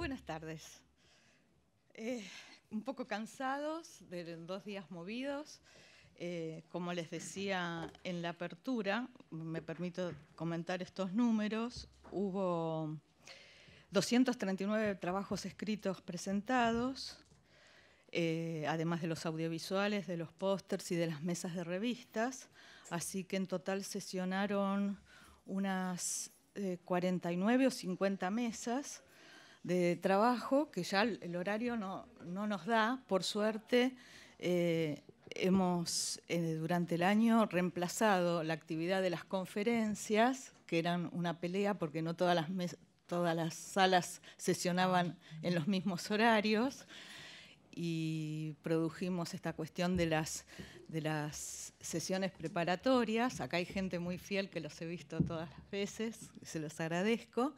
Buenas tardes. Eh, un poco cansados de dos días movidos. Eh, como les decía en la apertura, me permito comentar estos números. Hubo 239 trabajos escritos presentados, eh, además de los audiovisuales, de los pósters y de las mesas de revistas. Así que en total sesionaron unas 49 o 50 mesas de trabajo que ya el horario no, no nos da, por suerte. Eh, hemos eh, durante el año reemplazado la actividad de las conferencias, que eran una pelea porque no todas las, todas las salas sesionaban en los mismos horarios, y produjimos esta cuestión de las, de las sesiones preparatorias. Acá hay gente muy fiel que los he visto todas las veces, se los agradezco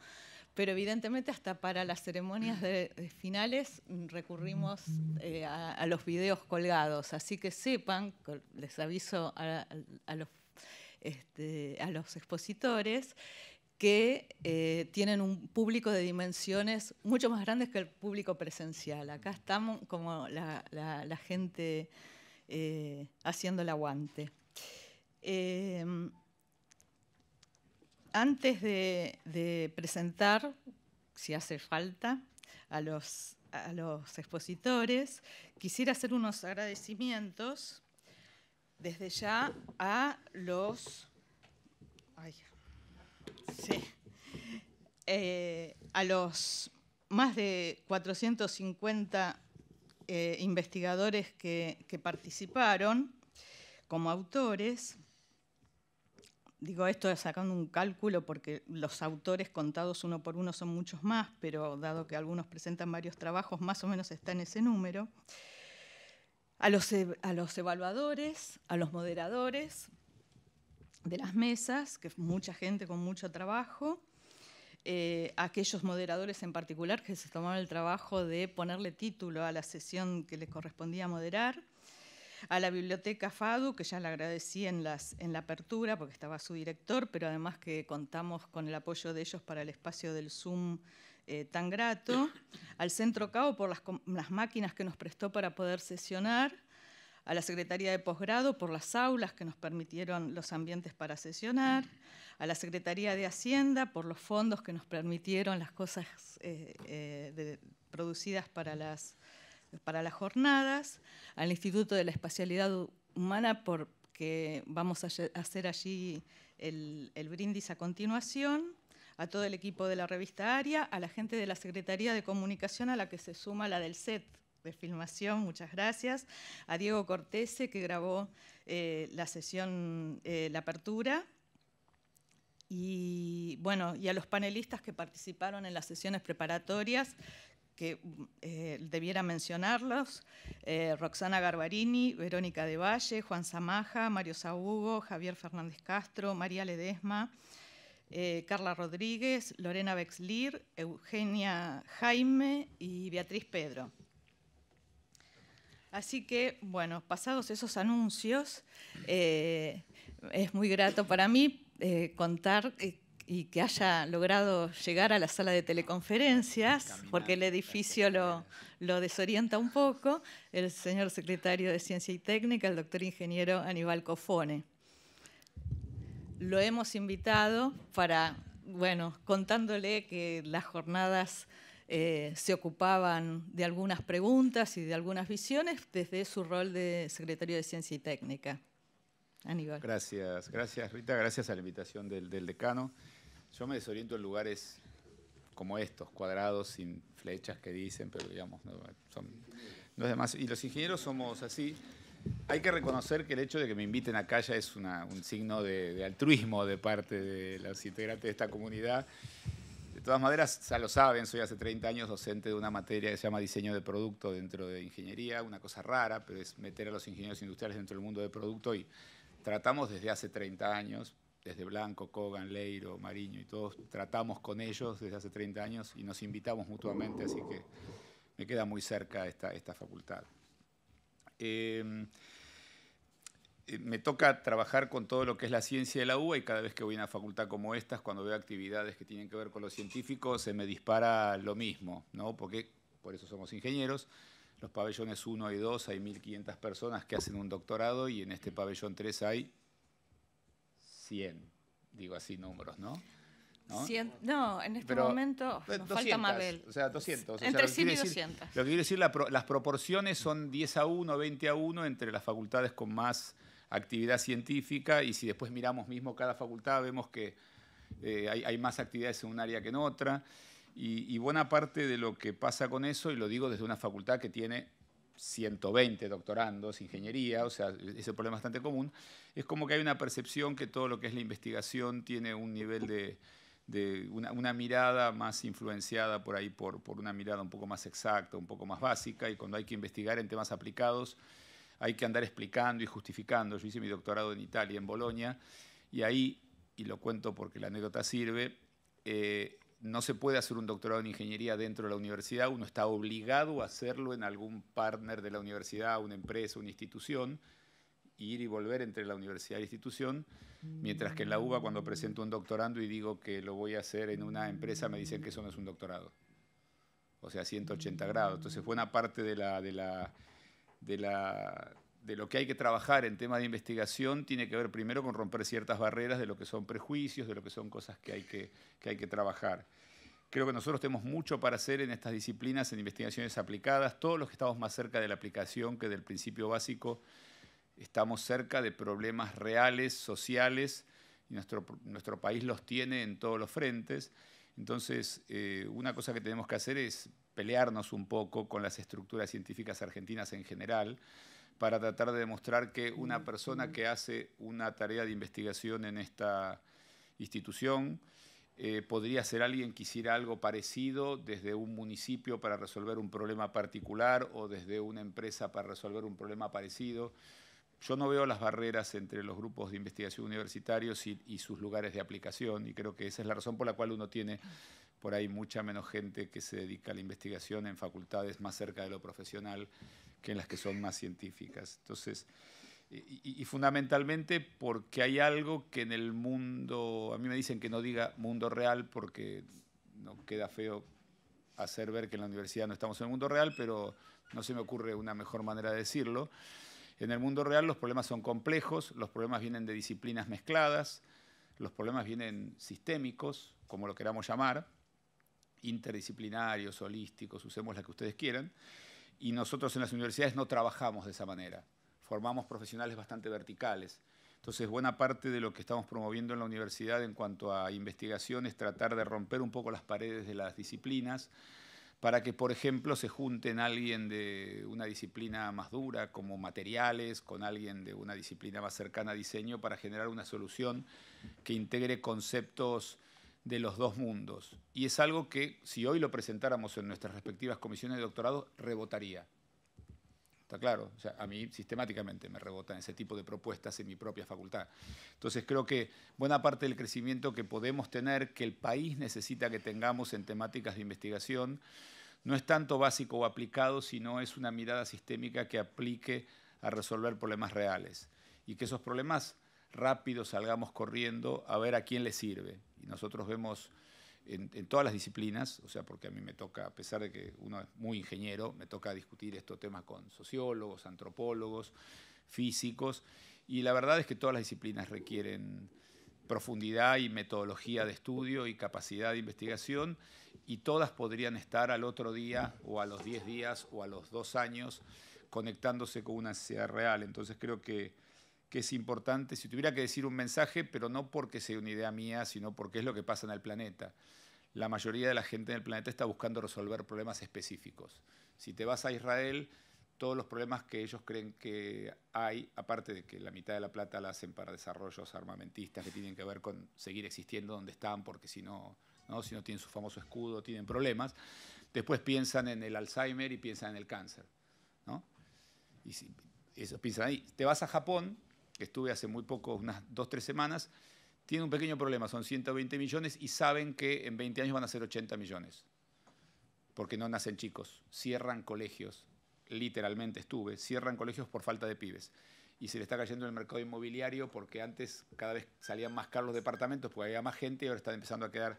pero evidentemente hasta para las ceremonias de, finales recurrimos eh, a, los videos colgados, así que sepan, les aviso este, a, los, expositores, que eh, tienen un público de dimensiones mucho más grandes que el público presencial. Acá estamos como la, gente eh, haciendo el aguante antes de, presentar, si hace falta, a los, expositores, quisiera hacer unos agradecimientos desde ya a los... Eh, a los más de 450 eh, investigadores que participaron como autores digo esto sacando un cálculo porque los autores contados uno por uno son muchos más, pero dado que algunos presentan varios trabajos, más o menos está en ese número, a los, e, evaluadores, a los moderadores de las mesas, que es mucha gente con mucho trabajo, eh, a aquellos moderadores en particular que se tomaron el trabajo de ponerle título a la sesión que les correspondía moderar, a la Biblioteca FADU, que ya le agradecí en, la apertura porque estaba su director, pero además que contamos con el apoyo de ellos para el espacio del Zoom eh, tan grato, al Centro CAO por las, máquinas que nos prestó para poder sesionar, a la Secretaría de Posgrado por las aulas que nos permitieron los ambientes para sesionar, a la Secretaría de Hacienda por los fondos que nos permitieron las cosas eh, eh, producidas para las para las jornadas, al Instituto de la Espacialidad Humana, porque vamos a hacer allí el, brindis a continuación, a todo el equipo de la revista ARIA, a la gente de la Secretaría de Comunicación, a la que se suma la del SET de filmación, muchas gracias, a Diego Cortese, que grabó eh, la sesión, eh, la apertura, y bueno, y a los panelistas que participaron en las sesiones preparatorias, que eh, debiera mencionarlos, eh, Roxana Garbarini, Verónica de Valle, Juan Zamaja, Mario Saugo Javier Fernández Castro, María Ledesma, eh, Carla Rodríguez, Lorena Bexlir, Eugenia Jaime y Beatriz Pedro. Así que, bueno, pasados esos anuncios, es muy grato para mí contar y que haya logrado llegar a la sala de teleconferencias, porque el edificio lo, desorienta un poco, el señor secretario de Ciencia y Técnica, el doctor ingeniero Aníbal Cofone. Lo hemos invitado para, bueno, contándole que las jornadas eh, se ocupaban de algunas preguntas y de algunas visiones desde su rol de secretario de Ciencia y Técnica. Aníbal. Gracias, gracias Rita, gracias a la invitación del decano. Yo me desoriento en lugares como estos, cuadrados, sin flechas que dicen, pero digamos, no, son, no es demás. Y los ingenieros somos así. Hay que reconocer que el hecho de que me inviten a ya es un signo de, de, altruismo de parte de los integrantes de esta comunidad. De todas maneras, ya lo saben, soy hace 30 años docente de una materia que se llama diseño de producto dentro de ingeniería, una cosa rara, pero es meter a los ingenieros industriales dentro del mundo de producto y tratamos desde hace 30 años, desde Blanco, Kogan, Leiro, Mariño y todos tratamos con ellos desde hace 30 años y nos invitamos mutuamente, así que me queda muy cerca esta, esta facultad. Em, eh, me toca trabajar con todo lo que es la ciencia de la UBA y cada vez que voy a una facultad como estas, cuando veo actividades que tienen que ver con los científicos, se me dispara lo mismo, ¿no? Porque por eso somos ingenieros. Los pabellones 1 y 2 hay 1.500 personas que hacen un doctorado y en este pabellón 3 hay 100, digo así números, ¿no? ¿No? en este momento eh, nos más falta Mabel. O sea, 200. Entre 100 y 200. lo que quiero decir, las proporciones son 10 a 1, 20 a 1 entre las facultades con más actividad científica y si después miramos mismo cada facultad vemos que eh, hay, más actividades en un área que en otra y buena parte de lo que pasa con eso, y lo digo desde una facultad que tiene 120 doctorandos, ingeniería, o sea, e-, ese problema bastante común, es como que hay una percepción que todo lo que es la investigación tiene un nivel de, una, mirada más influenciada por ahí, por, por una mirada un poco más exacta, un poco más básica, y cuando hay que investigar en temas aplicados, hay que andar explicando y justificando. Yo hice mi doctorado en Italia, en Bolonia, y ahí, y lo cuento porque la anécdota sirve, eh, no se puede hacer un doctorado en ingeniería dentro de la universidad, uno está obligado a hacerlo en algún partner de la universidad, una empresa, una institución, ir y volver entre la universidad y la institución, mientras que en la UBA cuando presento un doctorando y digo que lo voy a hacer en una empresa, me dicen que eso no es un doctorado, o sea, 180 grados. Entonces fue una parte de la, de la, de la de lo que hay que trabajar en temas de investigación tiene que ver primero con romper ciertas barreras de lo que son prejuicios, de lo que son cosas que hay que, hay que trabajar. Creo que nosotros tenemos mucho para hacer en estas disciplinas, en investigaciones aplicadas. Todos los que estamos más cerca de la aplicación que del principio básico, estamos cerca de problemas reales, sociales, y nuestro, país los tiene en todos los frentes. Entonces, eh, una cosa que tenemos que hacer es pelearnos un poco con las estructuras científicas argentinas en general para tratar de demostrar que una mm, persona mm. que hace una tarea de investigación en esta institución eh, podría ser alguien que hiciera algo parecido desde un municipio para resolver un problema particular o desde una empresa para resolver un problema parecido. Yo no veo las barreras entre los grupos de investigación universitarios y sus lugares de aplicación y creo que esa es la razón por la cual uno tiene por ahí mucha menos gente que se dedica a la investigación en facultades más cerca de lo profesional que en las que son más científicas. Entonces, y, y, fundamentalmente porque hay algo que en el mundo, a mí me dicen que no diga mundo real porque no queda feo hacer ver que en la universidad no estamos en el mundo real, pero no se me ocurre una mejor manera de decirlo. En el mundo real los problemas son complejos, los problemas vienen de disciplinas mezcladas, los problemas vienen sistémicos, como lo queramos llamar, interdisciplinarios, holísticos, usemos la que ustedes quieran. Y nosotros en las universidades no trabajamos de esa manera. Formamos profesionales bastante verticales. Entonces, buena parte de lo que estamos promoviendo en la universidad en cuanto a investigación es tratar de romper un poco las paredes de las disciplinas para que, por ejemplo, se junten alguien de una disciplina más dura, como materiales, con alguien de una disciplina más cercana a diseño, para generar una solución que integre conceptos de los dos mundos. Y es algo que, si hoy lo presentáramos en nuestras respectivas comisiones de doctorado, rebotaría. Está claro, a mí sistemáticamente me rebotan ese tipo de propuestas en mi propia facultad. Entonces creo que buena parte del crecimiento que podemos tener, que el país necesita que tengamos en temáticas de investigación, no es tanto básico o aplicado, sino es una mirada sistémica que aplique a resolver problemas reales. Y que esos problemas rápidos salgamos corriendo a ver a quién le sirve y nosotros vemos en, todas las disciplinas, o sea, porque a mí me toca, a pesar de que uno es muy ingeniero, me toca discutir estos temas con sociólogos, antropólogos, físicos, y la verdad es que todas las disciplinas requieren profundidad y metodología de estudio y capacidad de investigación, y todas podrían estar al otro día o a los 10 días o a los dos años conectándose con una sociedad real. Entonces creo que que es importante, si tuviera que decir un mensaje, pero no porque sea una idea mía, sino porque es lo que pasa en el planeta. La mayoría de la gente en el planeta está buscando resolver problemas específicos. Si te vas a Israel, todos los problemas que ellos creen que hay, aparte de que la mitad de la plata la hacen para desarrollos armamentistas que tienen que ver con seguir existiendo donde están, porque si no, si no tienen su famoso escudo, tienen problemas. Después piensan en el Alzheimer y piensan en el cáncer. Y si, eso, piensan ahí. Te vas a Japón, estuve hace muy poco, unas dos, tres semanas, tiene un pequeño problema, son 120 millones y saben que en 20 años van a ser 80 millones, porque no nacen chicos, cierran colegios, literalmente estuve, cierran colegios por falta de pibes. Y se le está cayendo el mercado inmobiliario porque antes cada vez salían más caros los departamentos, porque había más gente y ahora están empezando a quedar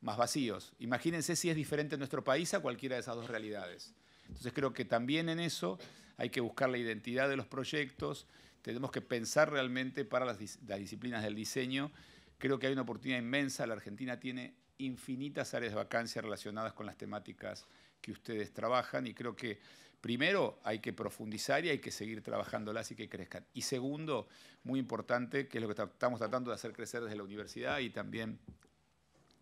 más vacíos. Imagínense si es diferente en nuestro país a cualquiera de esas dos realidades. Entonces creo que también en eso hay que buscar la identidad de los proyectos, tenemos que pensar realmente para las, disciplinas del diseño. Creo que hay una oportunidad inmensa. La Argentina tiene infinitas áreas de vacancia relacionadas con las temáticas que ustedes trabajan y creo que primero hay que profundizar y hay que seguir trabajándolas y que crezcan. Y segundo, muy importante, que es lo que estamos tratando de hacer crecer desde la universidad y también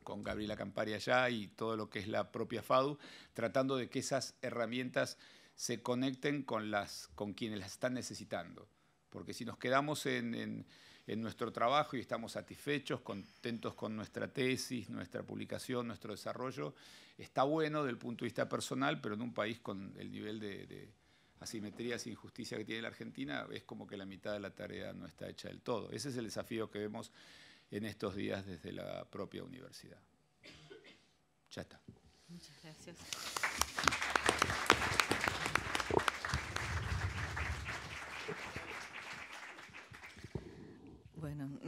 con Gabriela Campari allá y todo lo que es la propia FADU, tratando de que esas herramientas se conecten las, con quienes las están necesitando. Porque si nos quedamos en, nuestro trabajo y estamos satisfechos, contentos con nuestra tesis, nuestra publicación, nuestro desarrollo, está bueno desde el punto de vista personal, pero en un país con el nivel de, de asimetrías e injusticia que tiene la Argentina, es como que la mitad de la tarea no está hecha del todo. Ese es el desafío que vemos en estos días desde la propia universidad. Ya está. Muchas gracias.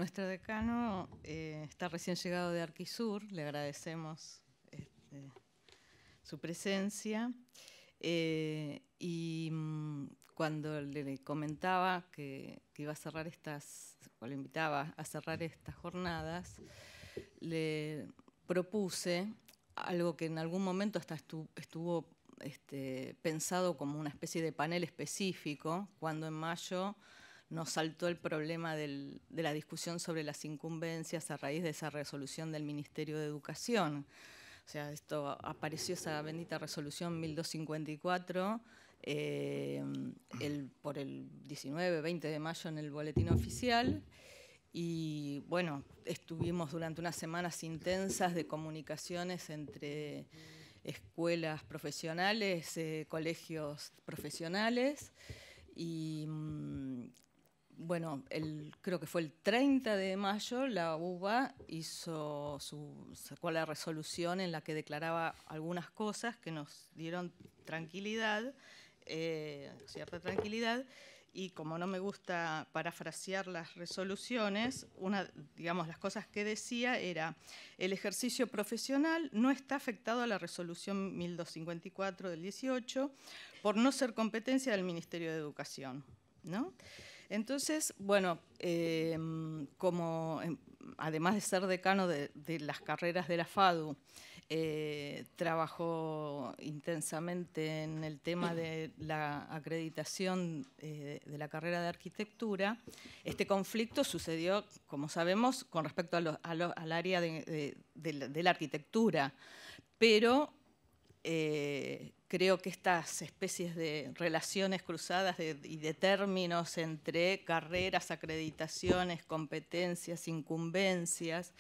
Nuestro decano eh, está recién llegado de Arquisur, le agradecemos este, su presencia. Eh, y mm, cuando le comentaba que, iba a cerrar estas, o le invitaba a cerrar estas jornadas, le propuse algo que en algún momento hasta estuvo, este, pensado como una especie de panel específico, cuando en mayo nos saltó el problema de la discusión sobre las incumbencias a raíz de esa resolución del Ministerio de Educación. O sea, esto apareció esa bendita resolución 1254 eh, por el 19, 20 de mayo en el boletín oficial. Y bueno, estuvimos durante unas semanas intensas de comunicaciones entre escuelas profesionales, eh, colegios profesionales y mm, bueno, creo que fue el 30 de mayo, la UBA hizo su, sacó la resolución en la que declaraba algunas cosas que nos dieron tranquilidad, eh, cierta tranquilidad, y como no me gusta parafrasear las resoluciones, una, digamos, las cosas que decía era, el ejercicio profesional no está afectado a la resolución 1254 del 18 por no ser competencia del Ministerio de Educación, ¿no? Entonces, bueno, eh, como eh, además de ser decano de, las carreras de la FADU, eh, trabajó intensamente en el tema de la acreditación de la carrera de arquitectura. Este conflicto sucedió, como sabemos, con respecto al área de, la, arquitectura, pero creo que estas especies de relaciones cruzadas y de términos entre carreras, acreditaciones, competencias, incumbencias,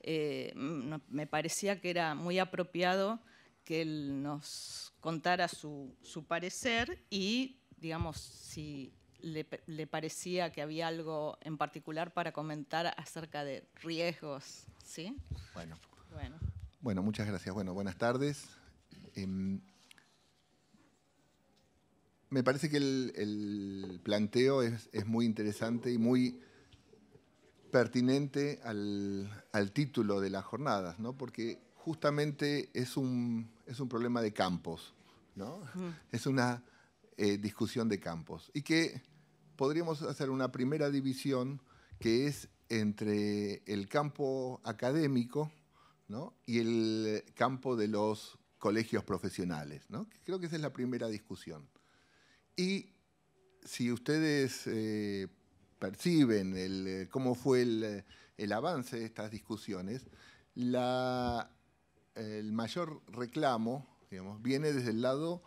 eh, me parecía que era muy apropiado que él nos contara su, parecer y, digamos, si le, parecía que había algo en particular para comentar acerca de riesgos, ¿sí? Bueno. muchas gracias. Bueno, buenas tardes. Em, me parece que el, planteo es, muy interesante y muy pertinente al, título de las jornadas, ¿no? porque justamente es un, es un problema de campos, ¿no? es una eh, discusión de campos, y que podríamos hacer una primera división que es entre el campo académico y el campo de los colegios profesionales. Creo que esa es la primera discusión. Y si ustedes eh, perciben eh, cómo fue eh, el, avance de estas discusiones, el mayor reclamo digamos, viene desde el lado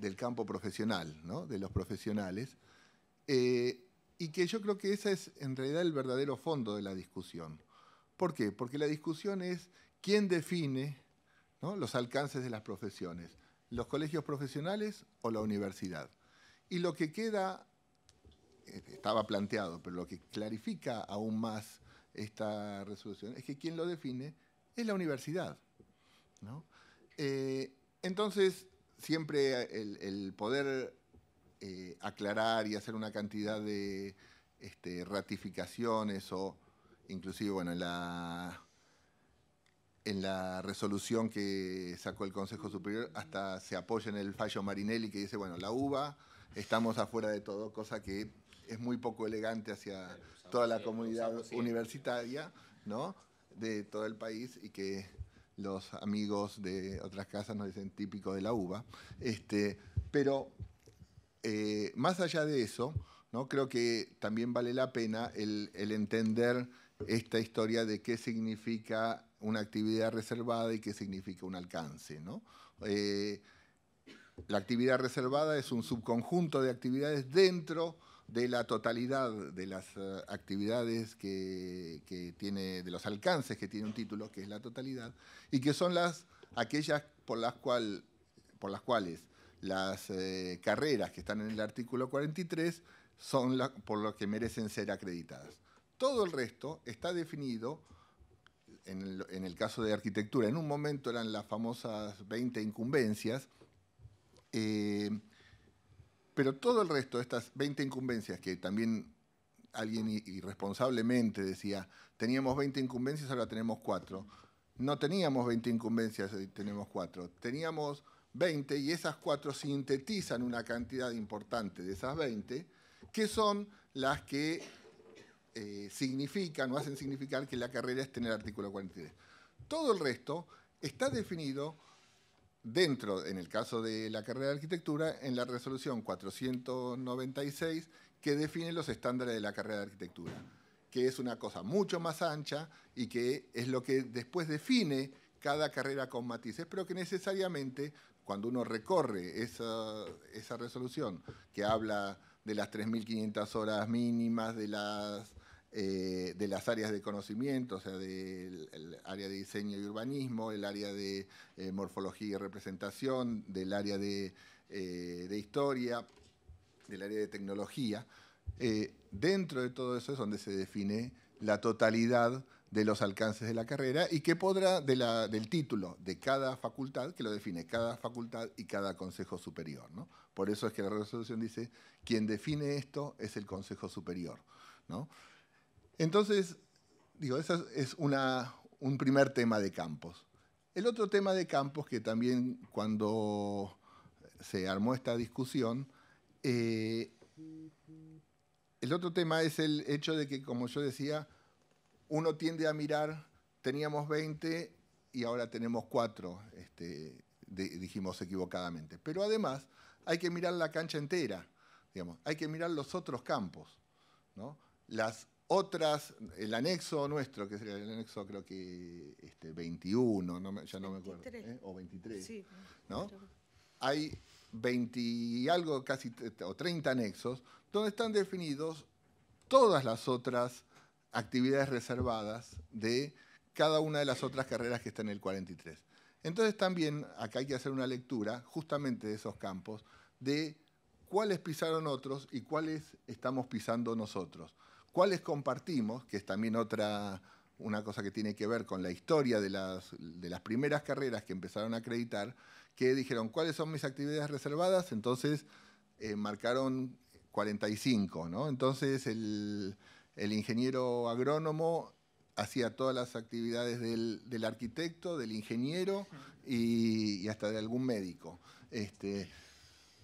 del campo profesional, de los profesionales, y que yo creo que ese es en realidad el verdadero fondo de la discusión. ¿Por qué? Porque la discusión es quién define los alcances de las profesiones, los colegios profesionales o la universidad. Y lo que queda, eh, estaba planteado, pero lo que clarifica aún más esta resolución es que quien lo define es la universidad. Eh, entonces, siempre el, poder eh, aclarar y hacer una cantidad de este, ratificaciones o inclusive, bueno, en la, en la resolución que sacó el Consejo Superior hasta se apoya en el fallo Marinelli que dice, bueno, la UBA estamos afuera de todo, cosa que es muy poco elegante hacia toda la comunidad universitaria, ¿no? De todo el país y que los amigos de otras casas nos dicen típico de la uva. Este, pero eh, más allá de eso, ¿no? creo que también vale la pena el, entender esta historia de qué significa una actividad reservada y qué significa un alcance. ¿no? Eh, la actividad reservada es un subconjunto de actividades dentro de la totalidad de las eh, actividades que, tiene, de los alcances que tiene un título, que es la totalidad, y que son las, aquellas por las, cual, por las cuales las eh, carreras que están en el artículo 43 son por las que merecen ser acreditadas. Todo el resto está definido, en el, en el caso de arquitectura, en un momento eran las famosas 20 incumbencias, eh, pero todo el resto, de estas 20 incumbencias que también alguien irresponsablemente decía, teníamos 20 incumbencias, ahora tenemos 4. No teníamos 20 incumbencias, y tenemos 4. Teníamos 20 y esas 4 sintetizan una cantidad importante de esas 20, que son las que eh, significan o hacen significar que la carrera es tener artículo 43. Todo el resto está definido dentro, en el caso de la carrera de arquitectura, en la resolución 496 que define los estándares de la carrera de arquitectura, que es una cosa mucho más ancha y que es lo que después define cada carrera con matices, pero que necesariamente cuando uno recorre esa, esa resolución que habla de las 3.500 horas mínimas, de las eh, de las áreas de conocimiento, o sea, del área de diseño y urbanismo, el área de eh, morfología y representación, del área de, eh, historia, del área de tecnología. dentro de todo eso es donde se define la totalidad de los alcances de la carrera y que podrá del título de cada facultad, que lo define cada facultad y cada consejo superior. ¿no? Por eso es que la resolución dice, quien define esto es el consejo superior. ¿no? Entonces, digo, ese es una, un primer tema de Campos. El otro tema de Campos, que también cuando se armó esta discusión, eh, el otro tema es el hecho de que, como yo decía, uno tiende a mirar, teníamos 20 y ahora tenemos 4, este, dijimos equivocadamente. Pero además hay que mirar la cancha entera, digamos, hay que mirar los otros campos, ¿no? las otras, el anexo nuestro, que sería el anexo creo que 21, este, ya no me acuerdo, ¿eh? o 23, ¿no? Hay 20 algo, casi, o 30 anexos, donde están definidos todas las otras actividades reservadas de cada una de las otras carreras que está en el 43. Entonces también acá hay que hacer una lectura justamente de esos campos, de cuáles pisaron otros y cuáles estamos pisando nosotros cuáles compartimos, que es también otra una cosa que tiene que ver con la historia de las, de las primeras carreras que empezaron a acreditar, que dijeron cuáles son mis actividades reservadas, entonces eh, marcaron 45, ¿no? Entonces el, ingeniero agrónomo hacía todas las actividades del, arquitecto, del ingeniero y, hasta de algún médico. Este,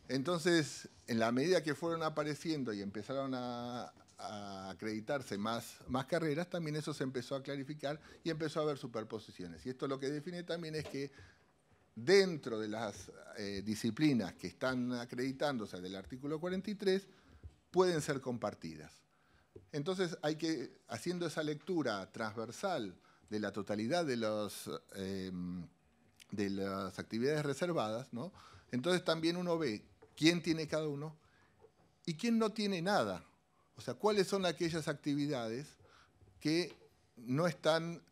entonces, en la medida que fueron apareciendo y empezaron a, a acreditarse más, más carreras, también eso se empezó a clarificar y empezó a haber superposiciones. Y esto lo que define también es que dentro de las eh, disciplinas que están acreditándose del artículo 43 pueden ser compartidas. Entonces hay que, haciendo esa lectura transversal de la totalidad de, los, em, de las actividades reservadas, entonces también uno ve quién tiene cada uno y quién no tiene nada. O sea, ¿cuáles son aquellas actividades que no están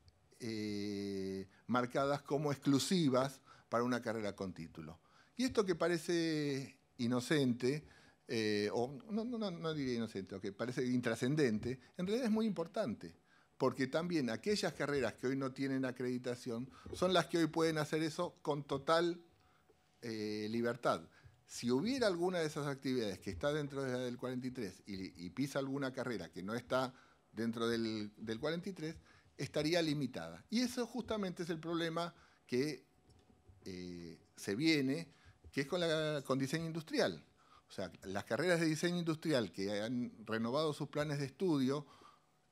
eh, marcadas como exclusivas para una carrera con título? Y esto que parece inocente, eh, o no, diría inocente, o que parece intrascendente, en realidad es muy importante, porque también aquellas carreras que hoy no tienen acreditación son las que hoy pueden hacer eso con total eh, libertad. Si hubiera alguna de esas actividades que está dentro del 43 y, pisa alguna carrera que no está dentro del, 43, estaría limitada. Y eso justamente es el problema que eh, se viene, que es con, la, con diseño industrial. O sea, las carreras de diseño industrial que han renovado sus planes de estudio,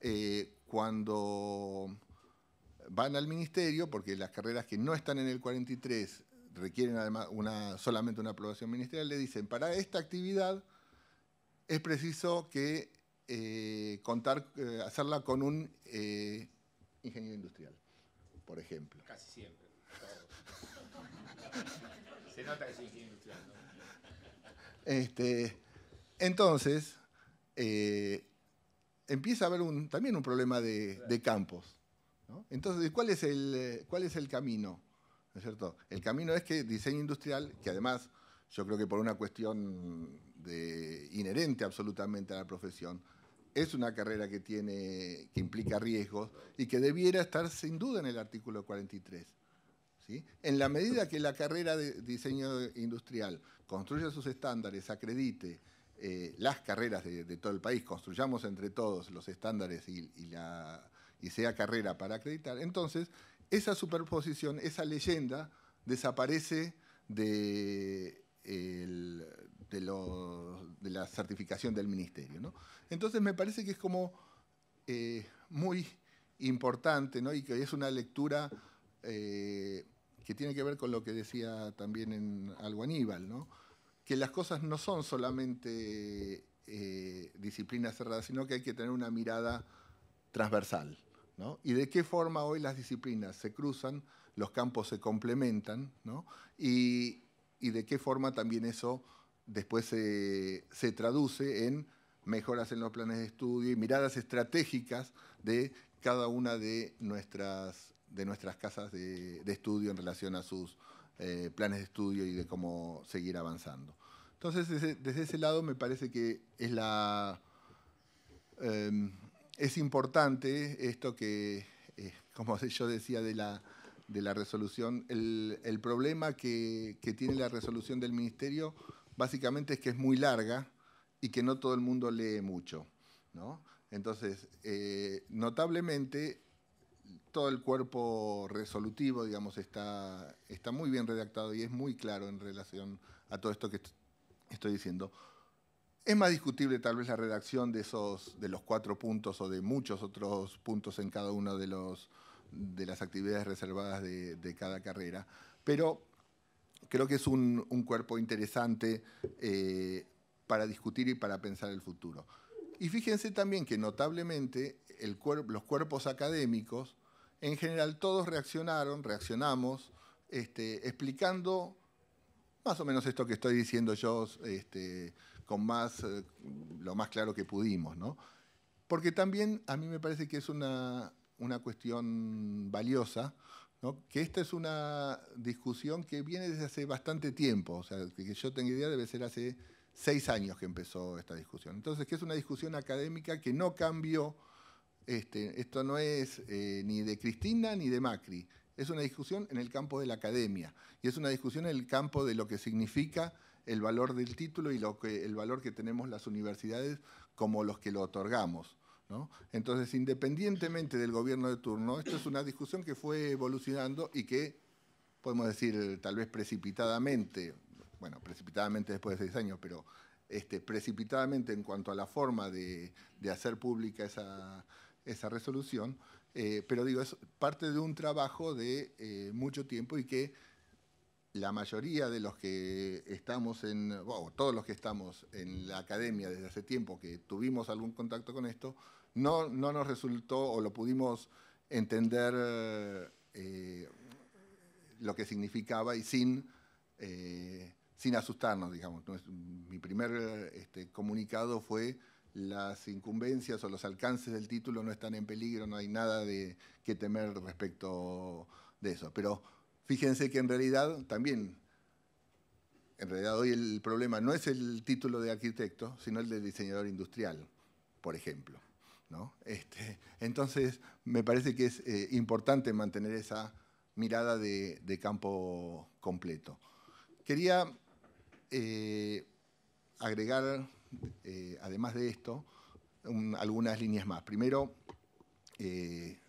eh, cuando van al ministerio, porque las carreras que no están en el 43 requieren además solamente una aprobación ministerial, le dicen, para esta actividad es preciso que eh, contar, eh, hacerla con un eh, ingeniero industrial, por ejemplo. Casi siempre. Se nota que es ingeniero industrial. Este, entonces, empieza a haber también un problema de, campos. Entonces, ¿cuál es el, cuál es el camino? es cierto? El camino es que diseño industrial, que además yo creo que por una cuestión de, inherente absolutamente a la profesión, es una carrera que tiene, que implica riesgos y que debiera estar sin duda en el artículo 43. ¿sí? En la medida que la carrera de diseño industrial construya sus estándares, acredite eh, las carreras de, todo el país, construyamos entre todos los estándares y sea carrera para acreditar, entonces esa superposición, esa leyenda, desaparece de, de, la certificación del ministerio. Entonces me parece que es como eh, muy importante ¿no? y que es una lectura eh, que tiene que ver con lo que decía también en algo Aníbal, que las cosas no son solamente eh, disciplinas cerradas, sino que hay que tener una mirada transversal. Y de qué forma hoy las disciplinas se cruzan, los campos se complementan, y, de qué forma también eso después se, traduce en mejoras en los planes de estudio y miradas estratégicas de cada una de nuestras, de nuestras casas de, estudio en relación a sus eh, planes de estudio y de cómo seguir avanzando. Entonces, desde, ese lado me parece que es la, em, es importante esto que, eh, como yo decía de la, de la resolución, el, problema que, tiene la resolución del ministerio básicamente es que es muy larga y que no todo el mundo lee mucho. Entonces, eh, notablemente, todo el cuerpo resolutivo, digamos, está, está muy bien redactado y es muy claro en relación a todo esto que estoy diciendo. Es más discutible tal vez la redacción de, esos, de los cuatro puntos o de muchos otros puntos en cada una de, de las actividades reservadas de, cada carrera, pero creo que es un, cuerpo interesante eh, para discutir y para pensar el futuro. Y fíjense también que notablemente los cuerpos académicos, en general todos reaccionaron, reaccionamos, este, explicando más o menos esto que estoy diciendo yo, este, con más, eh, lo más claro que pudimos, ¿no? Porque también a mí me parece que es una, una cuestión valiosa, ¿no? que esta es una discusión que viene desde hace bastante tiempo, o sea, que yo tengo idea debe ser hace seis años que empezó esta discusión. Entonces, que es una discusión académica que no cambió, este, esto no es eh, ni de Cristina ni de Macri, es una discusión en el campo de la academia y es una discusión en el campo de lo que significa el valor del título y lo que, el valor que tenemos las universidades como los que lo otorgamos. ¿No? Entonces, independientemente del gobierno de turno, esto es una discusión que fue evolucionando y que, podemos decir, tal vez precipitadamente, bueno, precipitadamente después de seis años, pero este, precipitadamente en cuanto a la forma de, hacer pública esa, esa resolución, eh, pero digo, es parte de un trabajo de eh, mucho tiempo y que la mayoría de los que estamos en, o todos los que estamos en la academia desde hace tiempo que tuvimos algún contacto con esto, no, no nos resultó o lo pudimos entender eh, lo que significaba y sin, eh, sin asustarnos, digamos. Mi primer este, comunicado fue las incumbencias o los alcances del título no están en peligro, no hay nada de que temer respecto de eso. Pero Fíjense que en realidad también, en realidad hoy el problema no es el título de arquitecto, sino el de diseñador industrial, por ejemplo. Este, entonces, me parece que es eh, importante mantener esa mirada de, campo completo. Quería eh, agregar, eh, además de esto, algunas líneas más. Primero,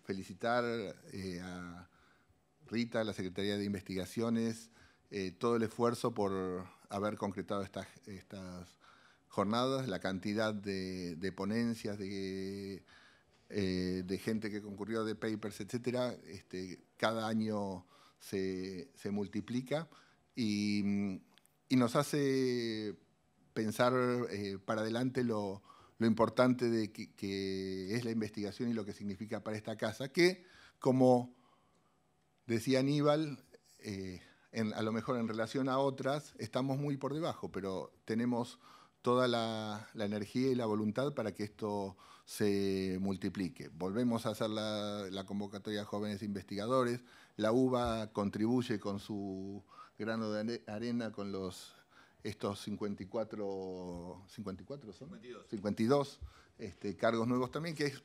felicitar a Rita, la Secretaría de Investigaciones, eh, todo el esfuerzo por haber concretado estas, jornadas, la cantidad de, ponencias, eh, de, gente que concurrió, de papers, etcétera, este, cada año se, multiplica y, nos hace pensar eh, para adelante lo, importante de que, que, es la investigación y lo que significa para esta casa, que como decía Aníbal, eh, a lo mejor en relación a otras, estamos muy por debajo, pero tenemos toda la, energía y la voluntad para que esto se multiplique. Volvemos a hacer la, convocatoria jóvenes investigadores, la UBA contribuye con su grano de arena con los estos 54, 54 52, cargos nuevos también, que es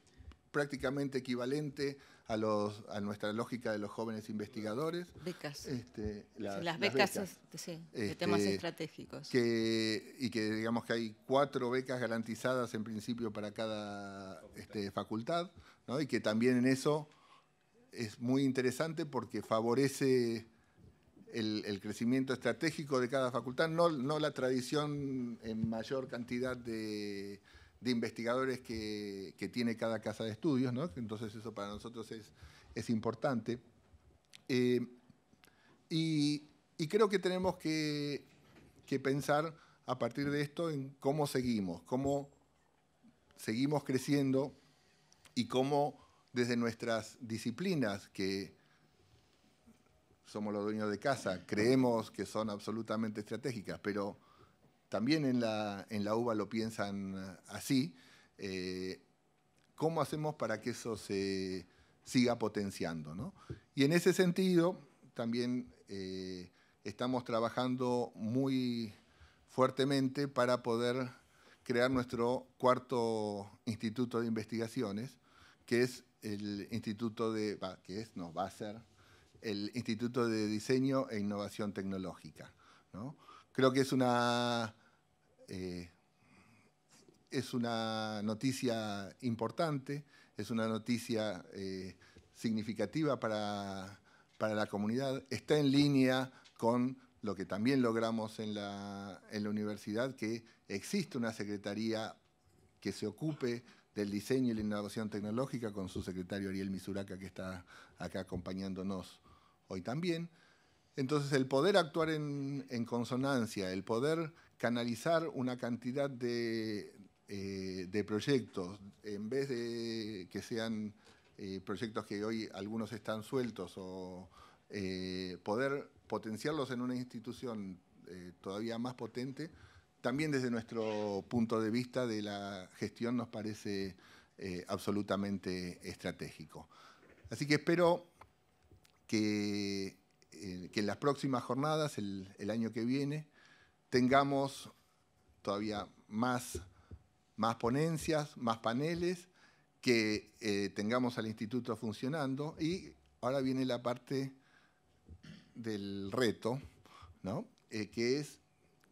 prácticamente equivalente a, los, a nuestra lógica de los jóvenes investigadores. Becas. Este, las, becas, de este, temas estratégicos. y que digamos que hay cuatro becas garantizadas en principio para cada este, facultad, ¿no? y que también en eso es muy interesante porque favorece... El, el, crecimiento estratégico de cada facultad, no, no la tradición en mayor cantidad de, de investigadores que, tiene cada casa de estudios, ¿no? entonces eso para nosotros es, es importante. Eh, y, creo que tenemos que, que, pensar a partir de esto en cómo seguimos, cómo seguimos creciendo y cómo desde nuestras disciplinas que somos los dueños de casa, creemos que son absolutamente estratégicas, pero también en la, en UBA lo piensan eh, así. Eh, ¿Cómo hacemos para que eso se siga potenciando? ¿no? Y en ese sentido, también eh, estamos trabajando muy fuertemente para poder crear nuestro cuarto instituto de investigaciones, que es el instituto de, que es, va a ser el Instituto de Diseño e Innovación Tecnológica. ¿no? Creo que es una, eh, es una noticia importante, es una noticia eh, significativa para, la comunidad. Está en línea con lo que también logramos en la, en la universidad, que existe una secretaría que se ocupe del diseño y la innovación tecnológica con su secretario Ariel Misuraca, que está acá acompañándonos hoy también. Entonces, el poder actuar en, consonancia, el poder canalizar una cantidad de, eh, proyectos, en vez de que sean eh, proyectos que hoy algunos están sueltos, o eh, poder potenciarlos en una institución todavía más potente, también desde nuestro punto de vista de la gestión nos parece absolutamente estratégico. Así que espero que eh, que en las próximas jornadas, el, año que viene, tengamos todavía más, más ponencias, más paneles, que eh, tengamos al instituto funcionando y ahora viene la parte del reto, eh, que es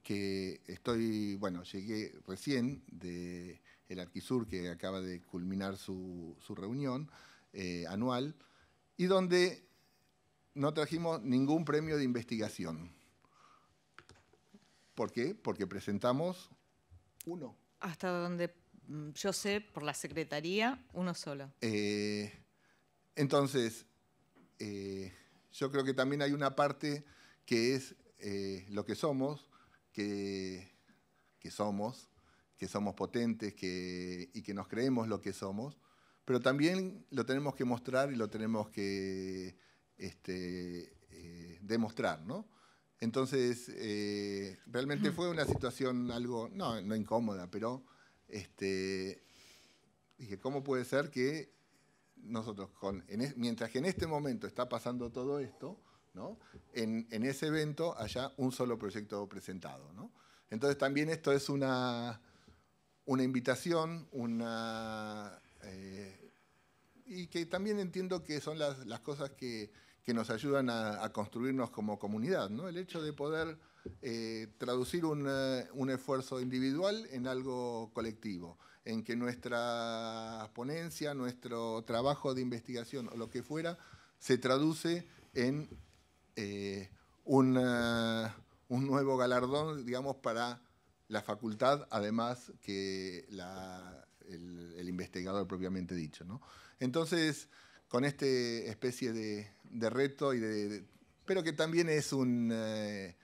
que estoy, bueno, llegué recién de Arquisur que acaba de culminar su, reunión anual y donde no trajimos ningún premio de investigación. ¿Por qué? Porque presentamos uno. Hasta donde mm, yo sé, por la Secretaría, uno solo. Eh, entonces, eh, yo creo que también hay una parte que es eh, lo que somos, que, que, somos, que somos potentes y que nos creemos lo que somos, pero también lo tenemos que mostrar y lo tenemos que este, eh, demostrar, Entonces, eh, realmente fue una situación algo, no, incómoda, pero este, dije, ¿cómo puede ser que nosotros, e, mientras que en este momento está pasando todo esto, ¿no? en, ese evento haya un solo proyecto presentado? Entonces, también esto es una, una invitación, una... Eh, y que también entiendo que son las cosas que que nos ayudan a, construirnos como comunidad. ¿no? El hecho de poder eh, traducir eh, un, esfuerzo individual en algo colectivo, en que nuestra ponencia, nuestro trabajo de investigación o lo que fuera, se traduce en eh, un nuevo galardón, digamos, para la facultad, además que el, investigador propiamente dicho. Entonces, con esta especie de, de reto y de, pero que también es un, eh,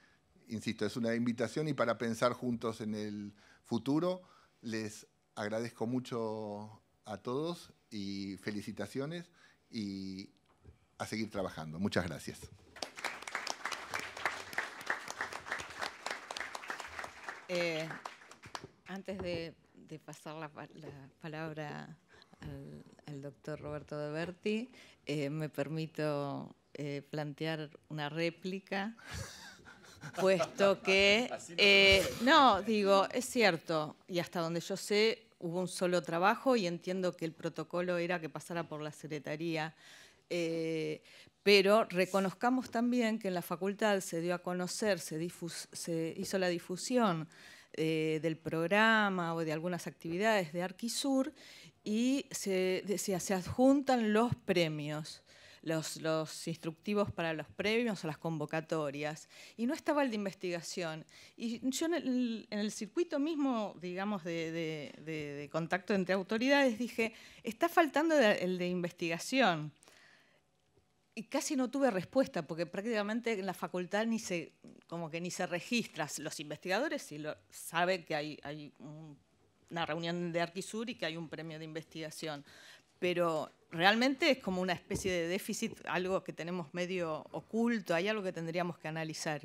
insisto, es una invitación y para pensar juntos en el futuro. Les agradezco mucho a todos y felicitaciones y a seguir trabajando. Muchas gracias. Eh, antes de, pasar la, la palabra al, doctor Roberto de Berti. Eh, me permito eh, plantear una réplica, puesto que, eh, no, digo, es cierto, y hasta donde yo sé, hubo un solo trabajo y entiendo que el protocolo era que pasara por la Secretaría. pero reconozcamos también que en la facultad se dio a conocer, se, hizo la difusión del programa o de algunas actividades de Arquisur y se, decía, se adjuntan los premios. Los, los, instructivos para los premios o las convocatorias, y no estaba el de investigación. Y yo en el, circuito mismo, digamos, de, de, contacto entre autoridades, dije, está faltando el de investigación. Y casi no tuve respuesta, porque prácticamente en la facultad ni se, como que ni se registra. Los investigadores sí lo, saben que hay, hay un una reunión de Arquisur y que hay un premio de investigación. Pero realmente es como una especie de déficit, algo que tenemos medio oculto, hay algo que tendríamos que analizar,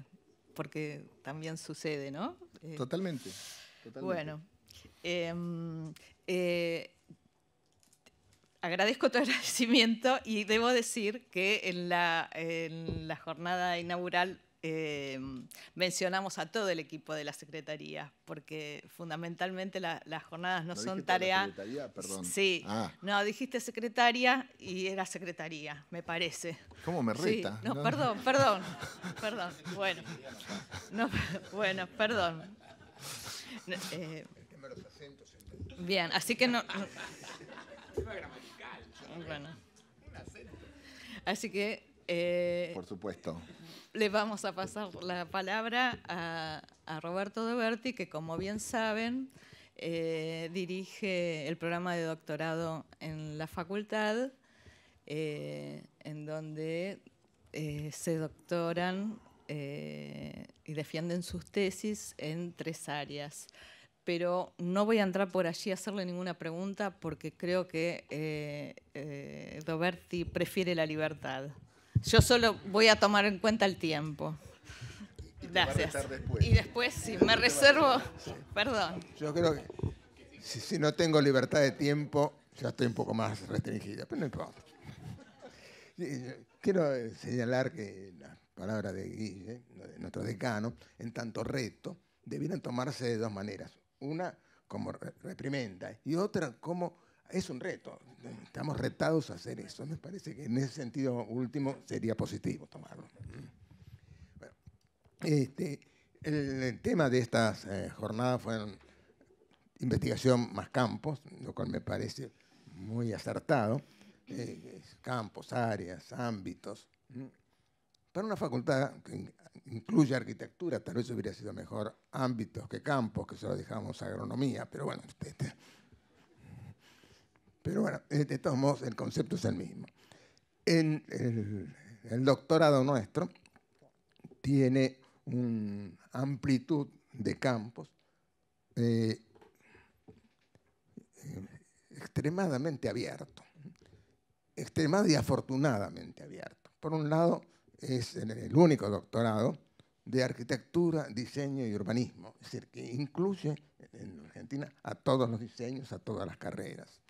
porque también sucede, ¿no? Eh, totalmente, Bueno. Em, eh, agradezco tu agradecimiento y debo decir que en la jornada inaugural eh, mencionamos a todo el equipo de la Secretaría, porque fundamentalmente las jornadas no, son tarea... secretaría? Perdón. Sí, ah. no, dijiste secretaria y era secretaría, me parece. ¿Cómo me reta? No, perdón, perdón, perdón, bueno, no, bueno, perdón. Eh, bien, así que no... Bueno. Así que... Eh, Por supuesto le vamos a pasar la palabra a, Roberto Doberti que como bien saben, eh, dirige el programa de doctorado en la facultad, eh, en donde eh, se doctoran y defienden sus tesis en tres áreas. Pero no voy a entrar por allí a hacerle ninguna pregunta porque creo que Doberti prefiere la libertad. Yo solo voy a tomar en cuenta el tiempo. Gracias. Y después, si me reservo, perdón. Yo creo que si, no tengo libertad de tiempo, ya estoy un poco más restringida, pero no importa. Quiero eh, señalar que las palabras de Guille, nuestro decano, en tanto reto, debieran tomarse de dos maneras. Una como reprimenda y otra como es un reto. Estamos retados a hacer eso. Me parece que en ese sentido último sería positivo tomarlo. Este, el, tema de estas jornada eh, jornadas investigación más campos, lo cual me parece muy acertado. Eh, campos, áreas, ámbitos. Para una facultad que incluye arquitectura, tal vez hubiera sido mejor ámbitos que campos, que solo dejamos agronomía, pero bueno, este, este, pero bueno, eh, de todos modos el concepto es el mismo. el, doctorado nuestro tiene una amplitud de campos eh, eh, extremadamente abierto, extremadamente y afortunadamente abierto. Por un lado, es el único doctorado de arquitectura, diseño y urbanismo, es decir, que incluye en Argentina a todos los diseños, a todas las carreras.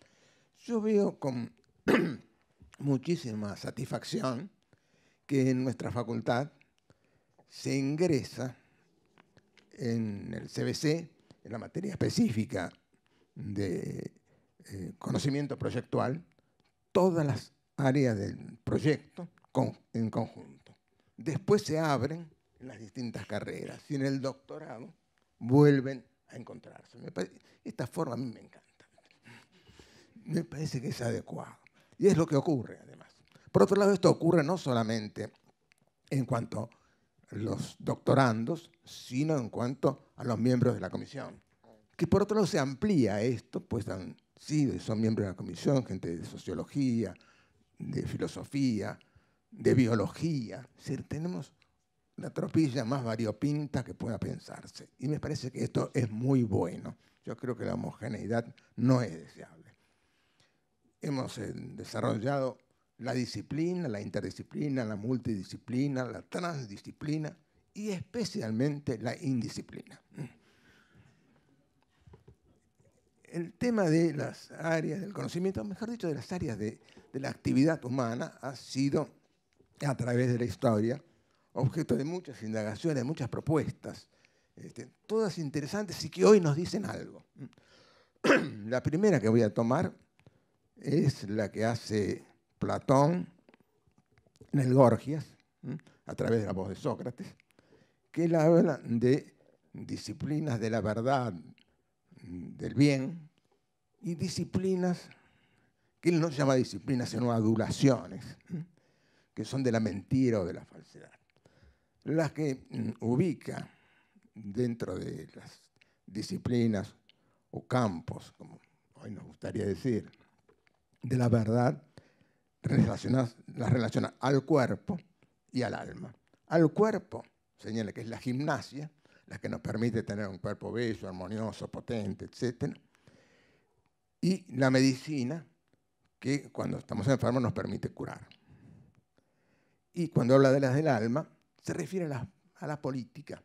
Yo veo con muchísima satisfacción que en nuestra facultad se ingresa en el CBC, en la materia específica de eh, conocimiento proyectual, todas las áreas del proyecto en conjunto. Después se abren en las distintas carreras y en el doctorado vuelven a encontrarse. esta forma a mí me encanta me parece que es adecuado. Y es lo que ocurre, además. Por otro lado, esto ocurre no solamente en cuanto a los doctorandos, sino en cuanto a los miembros de la comisión. Que por otro lado se amplía esto, pues sí, son miembros de la comisión gente de sociología, de filosofía, de biología. Es tenemos la tropilla más variopinta que pueda pensarse. Y me parece que esto es muy bueno. Yo creo que la homogeneidad no es deseable hemos eh, desarrollado la disciplina, la interdisciplina, la multidisciplina, la transdisciplina y especialmente la indisciplina. Mm. El tema de las áreas del conocimiento, mejor dicho, de las áreas de, la actividad humana, ha sido a través de la historia objeto de muchas indagaciones, muchas propuestas, este, todas interesantes y que hoy nos dicen algo. la primera que voy a tomar es la que hace Platón en el Gorgias, a través de la voz de Sócrates, que él habla de disciplinas de la verdad, mm, del bien, y disciplinas que él no llama disciplinas, sino adulaciones, que son de la mentira o de la falsedad. Las que mm, ubica dentro de las disciplinas o campos, como hoy nos gustaría decir, de la verdad relaciona las relaciona al cuerpo y al alma. Al cuerpo señala que es la gimnasia, la que nos permite tener un cuerpo bello, armonioso, potente, etc. Y la medicina, que cuando estamos enfermos nos permite curar. Y cuando habla de las del alma, se refiere a la, a la política.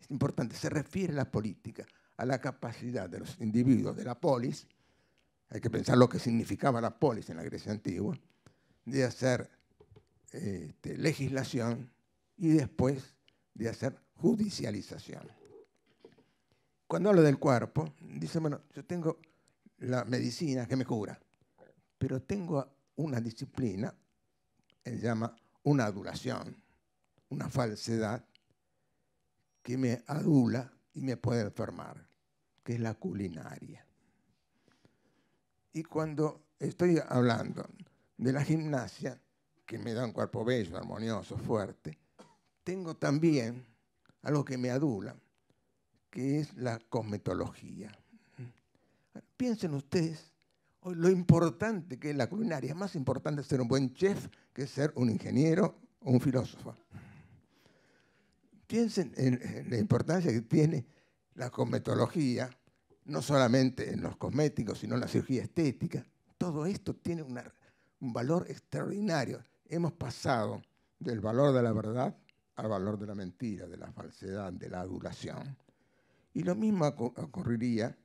Es importante, se refiere a la política, a la capacidad de los individuos de la polis hay que pensar lo que significaba la polis en la Grecia antigua, de hacer este, legislación y después de hacer judicialización. Cuando hablo del cuerpo, dice, bueno, yo tengo la medicina que me cura, pero tengo una disciplina, él llama una adulación, una falsedad, que me adula y me puede enfermar, que es la culinaria. Y cuando estoy hablando de la gimnasia, que me da un cuerpo bello, armonioso, fuerte, tengo también algo que me adula, que es la cosmetología. Piensen ustedes lo importante que es la culinaria. Es más importante ser un buen chef que ser un ingeniero o un filósofo. Piensen en la importancia que tiene la cosmetología no solamente en los cosméticos, sino en la cirugía estética. Todo esto tiene un valor extraordinario. Hemos pasado del valor de la verdad al valor de la mentira, de la falsedad, de la adulación. Y lo mismo ocurriría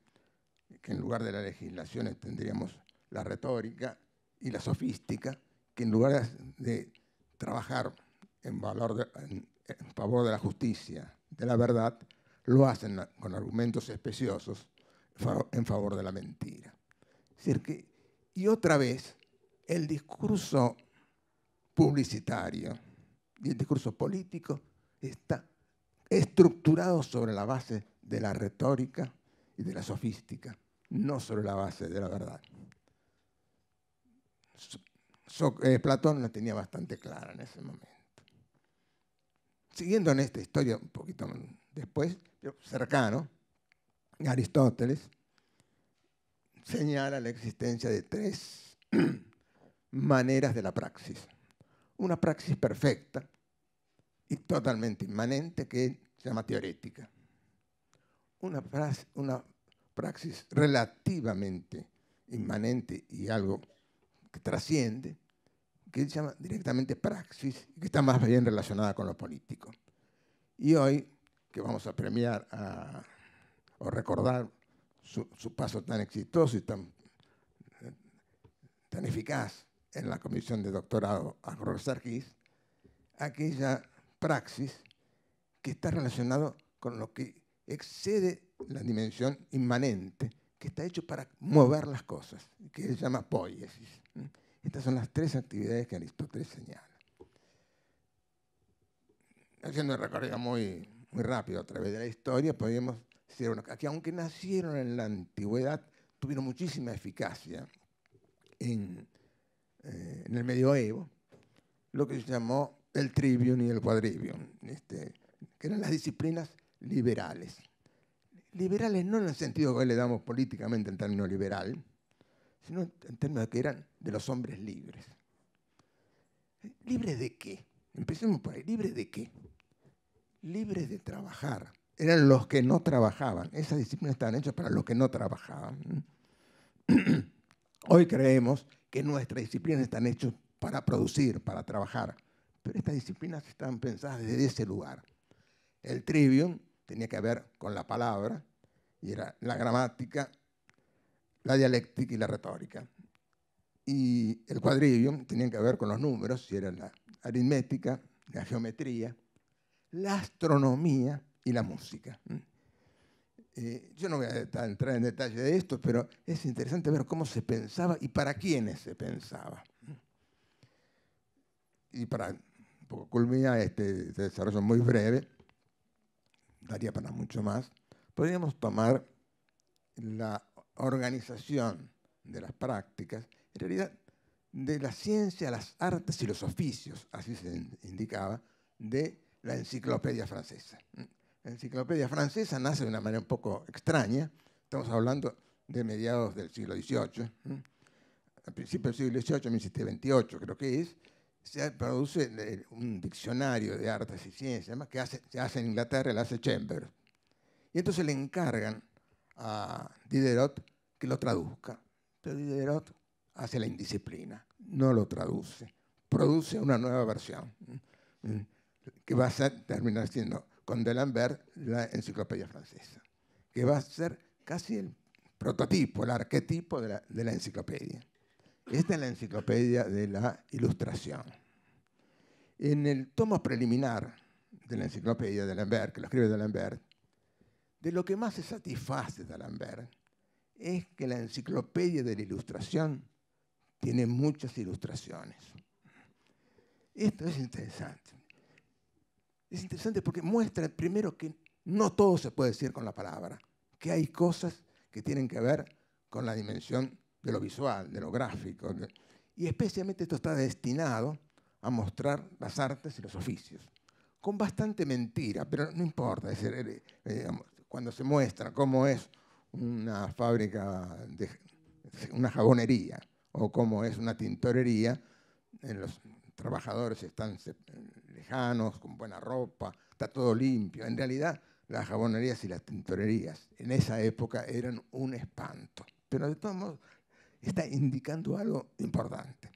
que en lugar de las legislaciones tendríamos la retórica y la sofística, que en lugar de trabajar en favor de la justicia, de la verdad, lo hacen con argumentos especiosos en favor de la mentira. decir, que, y otra vez, el discurso publicitario y el discurso político está estructurado sobre la base de la retórica y de la sofística, no sobre la base de la verdad. Eh, Platón la tenía bastante claro en ese momento. Siguiendo en esta historia, un poquito después, cercano, Aristóteles señala la existencia de tres maneras de la praxis. Una praxis perfecta y totalmente inmanente que se llama teorética. Una, praxis, relativamente inmanente y algo que trasciende, que se llama directamente praxis, que está más bien relacionada con lo político. Y hoy, que vamos a premiar a o recordar su, paso tan exitoso y tan, eh, tan eficaz en la comisión de doctorado a Jorge aquella praxis que está relacionado con lo que excede la dimensión inmanente, que está hecho para mover las cosas, que él llama poiesis. Estas son las tres actividades que Aristóteles señala. Haciendo un recorrido muy, muy rápido a través de la historia, podemos que aunque nacieron en la antigüedad, tuvieron muchísima eficacia eh, en, el medioevo, lo que se llamó el trivium y el quadrivium, este, que eran las disciplinas liberales. Liberales no en el sentido que hoy le damos políticamente en término liberal, sino en términos de que eran de los hombres libres. ¿Libres de qué? Empecemos por ahí. ¿Libres de qué? Libres de trabajar, eran los que no trabajaban. Esas disciplinas estaban hechas para los que no trabajaban. Hoy creemos que nuestras disciplinas están hechas para producir, para trabajar, pero estas disciplinas están pensadas desde ese lugar. El trivium tenía que ver con la palabra, y era la gramática, la dialéctica y la retórica. Y el quadrivium tenía que ver con los números, y era la aritmética, la geometría, la astronomía, y la música. Eh, yo no voy a entrar en detalle de esto, pero es interesante ver cómo se pensaba y para quiénes se pensaba. Y para un poco culminar este desarrollo muy breve, daría para mucho más, podríamos tomar la organización de las prácticas, en realidad de la ciencia, las artes y los oficios, así se indicaba, de la enciclopedia francesa la enciclopedia francesa nace de una manera un poco extraña. Estamos hablando de mediados del siglo XVIII. al A principios del siglo XVIII, 1728 creo que es, se produce eh, un diccionario de artes y ciencias, que se hace en Inglaterra, el hace Chambers. Y entonces le encargan a Diderot que lo traduzca. Pero Diderot hace la indisciplina, no lo traduce, produce una nueva versión que va a terminar siendo con D'Alembert la enciclopedia francesa, que va a ser casi el prototipo, el arquetipo de la, enciclopedia. Esta es la enciclopedia de la ilustración. En el tomo preliminar de la enciclopedia de D'Alembert, que lo escribe D'Alembert, de lo que más se satisface D'Alembert es que la enciclopedia de la ilustración tiene muchas ilustraciones. Esto es interesante es interesante porque muestra primero que no todo se puede decir con la palabra, que hay cosas que tienen que ver con la dimensión de lo visual, de lo gráfico. Y especialmente esto está destinado a mostrar las artes y los oficios, con bastante mentira, pero no importa. Eh, eh, cuando se muestra cómo es una fábrica, una jabonería, o cómo es una tintorería, los trabajadores están lejanos, con buena ropa, está todo limpio. En realidad, las jabonerías y las tintorerías en esa época eran un espanto. Pero de todos modos, está indicando algo importante.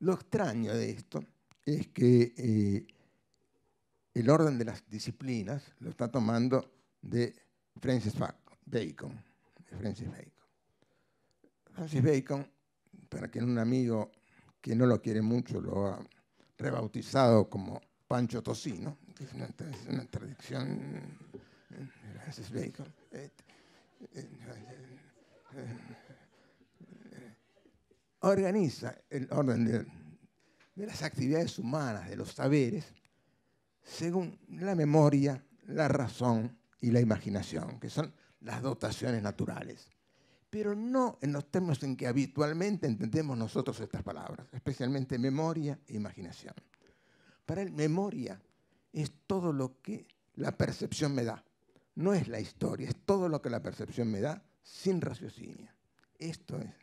Lo extraño de esto es que eh, el orden de las disciplinas lo está tomando de Francis Bacon. De Francis Bacon. Francis Bacon, para quien un amigo que no lo quiere mucho lo ha rebautizado como Pancho Tocino, es una, tradición. Eh, eh, organiza el orden de las actividades humanas, de los saberes, según la memoria, la razón y la imaginación, que son las dotaciones naturales pero no en los términos en que habitualmente entendemos nosotros estas palabras, especialmente memoria e imaginación. Para él, memoria es todo lo que la percepción me da, no es la historia, es todo lo que la percepción me da sin raciocinio. Esto es.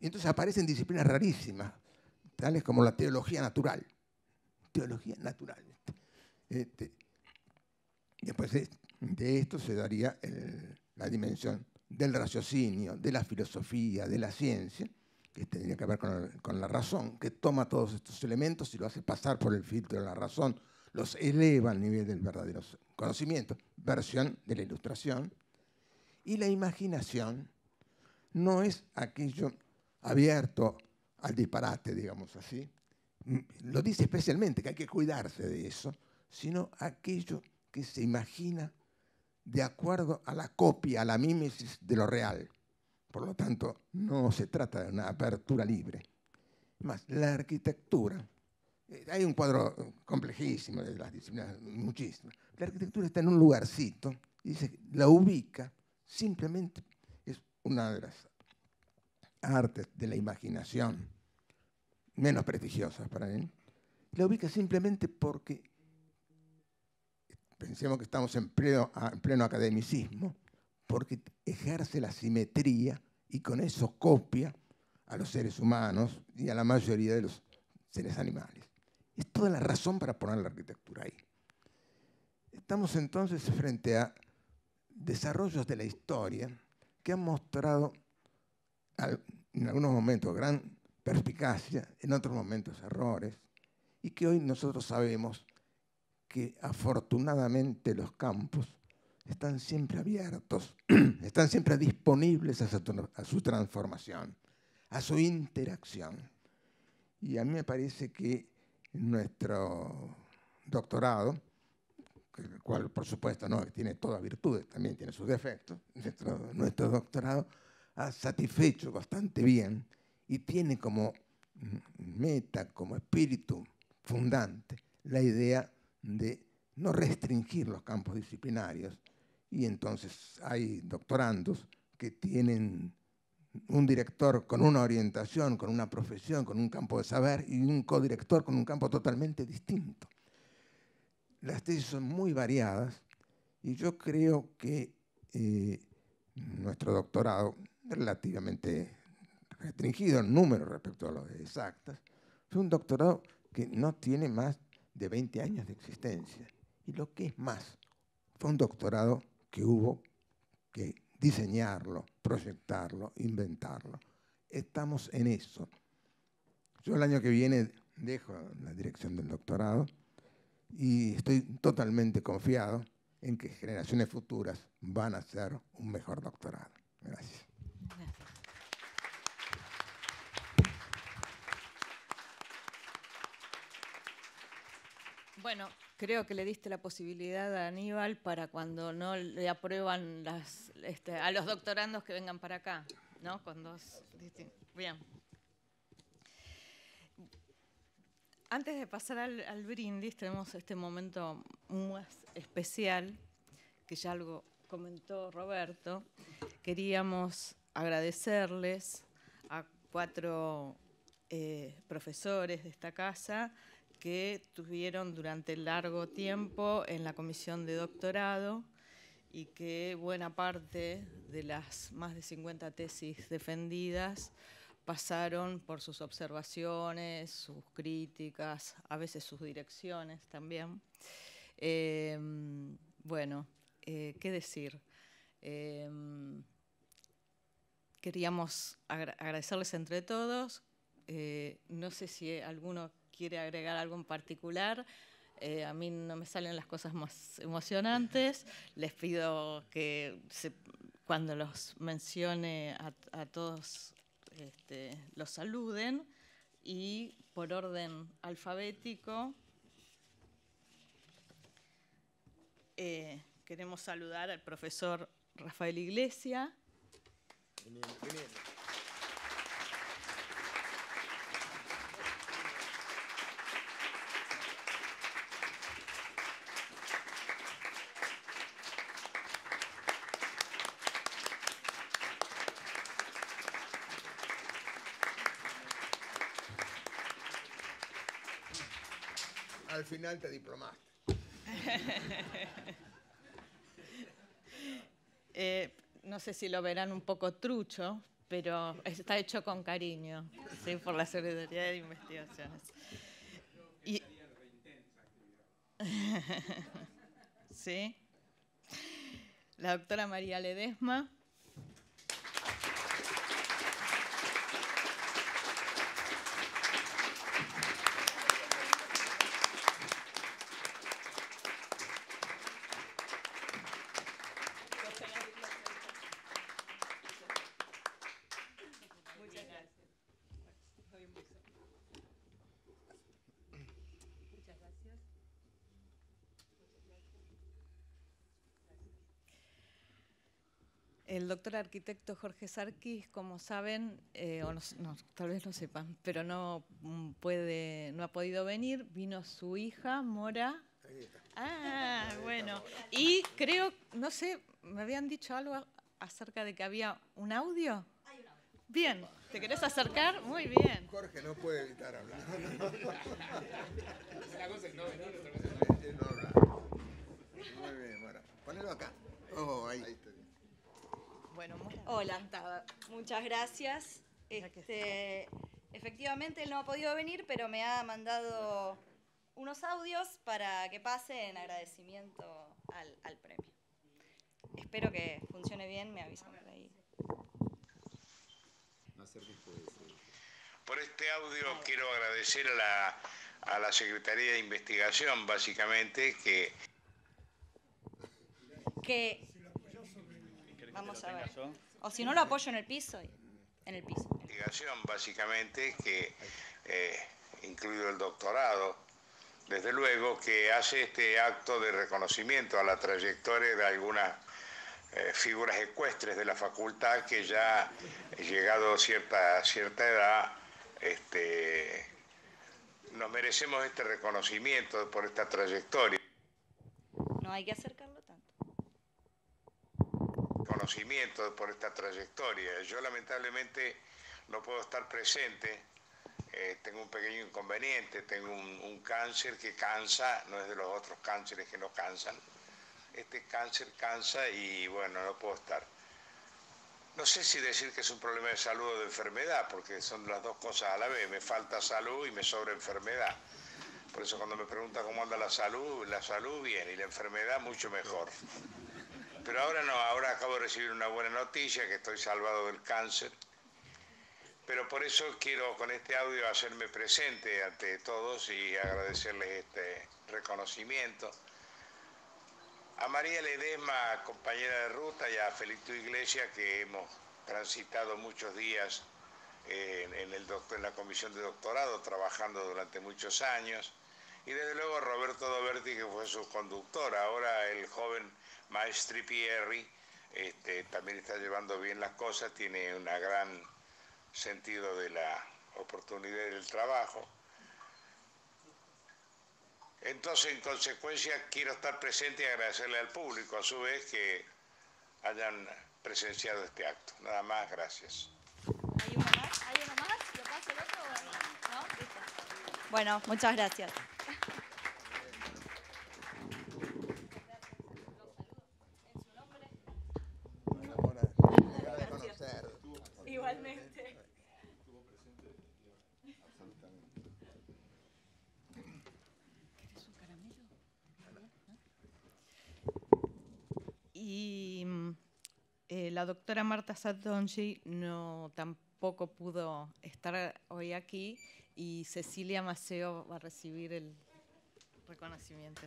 Y entonces aparecen disciplinas rarísimas, tales como la teología natural. Teología natural. Este, después de esto se daría la dimensión del raciocinio, de la filosofía, de la ciencia, que tendría que ver con, la razón, que toma todos estos elementos y lo hace pasar por el filtro de la razón, los eleva al nivel del verdadero conocimiento, versión de la ilustración. Y la imaginación no es aquello abierto al disparate, digamos así, lo dice especialmente que hay que cuidarse de eso, sino aquello que se imagina de acuerdo a la copia, a la mímesis de lo real. Por lo tanto, no se trata de una apertura libre. Más, la arquitectura, eh, hay un cuadro complejísimo de las disciplinas, muchísimas. La arquitectura está en un lugarcito, dice, la ubica, simplemente es una de las artes de la imaginación menos prestigiosas para él. La ubica simplemente porque pensemos que estamos en pleno, en academicismo, porque ejerce la simetría y con eso copia a los seres humanos y a la mayoría de los seres animales. Es toda la razón para poner la arquitectura ahí. Estamos entonces frente a desarrollos de la historia que han mostrado en algunos momentos gran perspicacia, en otros momentos errores, y que hoy nosotros sabemos que afortunadamente los campos están siempre abiertos, están siempre disponibles a su, a su transformación, a su interacción. Y a mí me parece que nuestro doctorado, el cual por supuesto no tiene todas virtudes, también tiene sus defectos, nuestro, nuestro doctorado ha satisfecho bastante bien y tiene como meta, como espíritu fundante la idea de no restringir los campos disciplinarios y entonces hay doctorandos que tienen un director con una orientación, con una profesión, con un campo de saber y un codirector con un campo totalmente distinto. Las tesis son muy variadas y yo creo que eh, nuestro doctorado, relativamente restringido en número respecto a los exactas, es un doctorado que no tiene más de 20 años de existencia. Y lo que es más, fue un doctorado que hubo que diseñarlo, proyectarlo, inventarlo. Estamos en eso. Yo el año que viene dejo la dirección del doctorado y estoy totalmente confiado en que generaciones futuras van a hacer un mejor doctorado. Gracias. Bueno, creo que le diste la posibilidad a Aníbal para cuando no le aprueban las, este, a los doctorandos que vengan para acá, ¿no? Con dos Bien. Antes de pasar al, brindis, tenemos este momento muy especial, que ya algo comentó Roberto. Queríamos agradecerles a cuatro eh, profesores de esta casa que tuvieron durante largo tiempo en la comisión de doctorado y que buena parte de las más de 50 tesis defendidas pasaron por sus observaciones, sus críticas, a veces sus direcciones también. Em, bueno, eh, ¿qué decir? Em, queríamos agradecerles entre todos. Eh, no sé si alguno quiere agregar algo en particular. Eh, a mí no me salen las cosas más emocionantes. Les pido que cuando los mencione a, todos este, los saluden y por orden alfabético eh, queremos saludar al profesor Rafael Iglesia. final te diplomaste. Eh, no sé si lo verán un poco trucho, pero está hecho con cariño, por la Secretaría de Investigaciones. ¿Sí? La doctora María Ledesma. El doctor arquitecto Jorge Sarkis, como saben, eh, o no, tal vez no sepan, pero no mm, puede, no ha podido venir. Vino su hija, Mora. Ahí está. Ah, bueno. Y creo, no sé, me habían dicho algo acerca de que había un audio. Hay un audio. Bien, ¿te querés acercar? Muy bien. Jorge no puede evitar hablar. La cosa es no otra cosa no Muy bien, Mora. Ponelo acá. Oh, ahí. ahí está. Bueno, hola. Muchas gracias. Este, efectivamente, él no ha podido venir, pero me ha mandado unos audios para que pase en agradecimiento al, premio. Espero que funcione bien, me avisan por ahí. Por este audio quiero agradecer a la, a la Secretaría de Investigación, básicamente, que... Que Vamos a ver. O si no, lo apoyo en el piso. en el piso. Investigación, básicamente, que eh, incluido el doctorado, desde luego, que hace este acto de reconocimiento a la trayectoria de algunas eh, figuras ecuestres de la facultad que ya, eh, llegado a cierta, cierta edad, este, nos merecemos este reconocimiento por esta trayectoria. No hay que acercar por esta trayectoria. Yo lamentablemente no puedo estar presente, eh, tengo un pequeño inconveniente, tengo un, cáncer que cansa, no es de los otros cánceres que no cansan, este cáncer cansa y bueno, no puedo estar. No sé si decir que es un problema de salud o de enfermedad, porque son las dos cosas a la vez, me falta salud y me sobra enfermedad. Por eso cuando me preguntan cómo anda la salud, la salud bien y la enfermedad mucho mejor. Pero ahora no, ahora acabo de recibir una buena noticia, que estoy salvado del cáncer. Pero por eso quiero con este audio hacerme presente ante todos y agradecerles este reconocimiento. A María Ledesma, compañera de ruta, y a Felipe Iglesias, que hemos transitado muchos días eh, en, el en la comisión de doctorado, trabajando durante muchos años. Y desde luego Roberto Doberti, que fue su conductor. Ahora el joven Maestri Pierri este, también está llevando bien las cosas, tiene un gran sentido de la oportunidad del trabajo. Entonces, en consecuencia, quiero estar presente y agradecerle al público, a su vez, que hayan presenciado este acto. Nada más, gracias. Bueno, muchas gracias. la doctora Marta Satonji no tampoco pudo estar hoy aquí y Cecilia Maceo va a recibir el reconocimiento.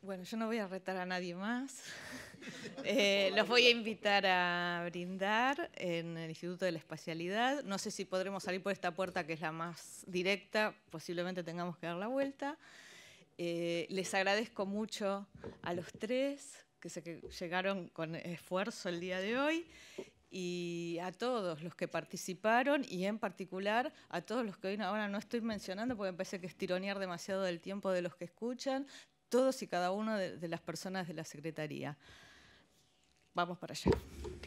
Bueno, yo no voy a retar a nadie más. Eh, los voy a invitar a brindar en el Instituto de la Espacialidad. No sé si podremos salir por esta puerta que es la más directa, posiblemente tengamos que dar la vuelta. Eh, les agradezco mucho a los tres que se llegaron con esfuerzo el día de hoy y a todos los que participaron y en particular a todos los que hoy ahora no estoy mencionando porque me parece que es tironear demasiado del tiempo de los que escuchan, todos y cada uno de las personas de la Secretaría. Vamos para allá.